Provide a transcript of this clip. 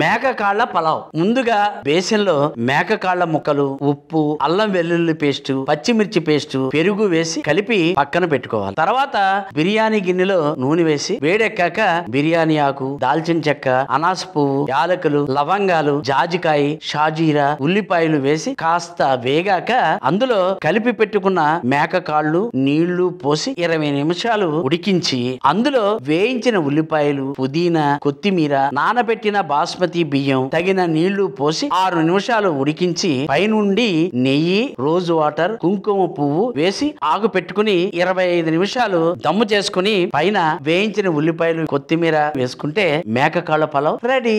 మేక కాళ్ళ పలావ్ ముందుగా బేసన్లో మేక కాళ్ళ ముక్కలు ఉప్పు అల్లం వెల్లుల్లి పేస్ట్ పచ్చిమిర్చి పేస్ట్ పెరుగు వేసి కలిపి పక్కన పెట్టుకోవాలి తర్వాత బిర్యానీ గిన్నెలో నూనె వేసి వేడెక్కాక బిర్యానీ ఆకు దాల్చిన చెక్క అనాస పువ్వు యాలకులు లవంగాలు జాజికాయ షాజీరా ఉల్లిపాయలు వేసి కాస్త వేగాక అందులో కలిపి పెట్టుకున్న మేక కాళ్ళు నీళ్లు పోసి ఇరవై నిమిషాలు ఉడికించి అందులో వేయించిన ఉల్లిపాయలు పుదీనా కొత్తిమీర నానబెట్టిన బాస్మ బాస్మతి బియ్యం తగిన నీళ్లు పోసి ఆరు నిమిషాలు ఉడికించి పైనుండి నెయ్యి రోజ్ వాటర్ కుంకుమ పువ్వు వేసి ఆగు పెట్టుకుని ఇరవై ఐదు నిమిషాలు దమ్ము చేసుకుని పైన వేయించిన ఉల్లిపాయలు కొత్తిమీర వేసుకుంటే మేక కాళ్ళ పలావ్ రెడీ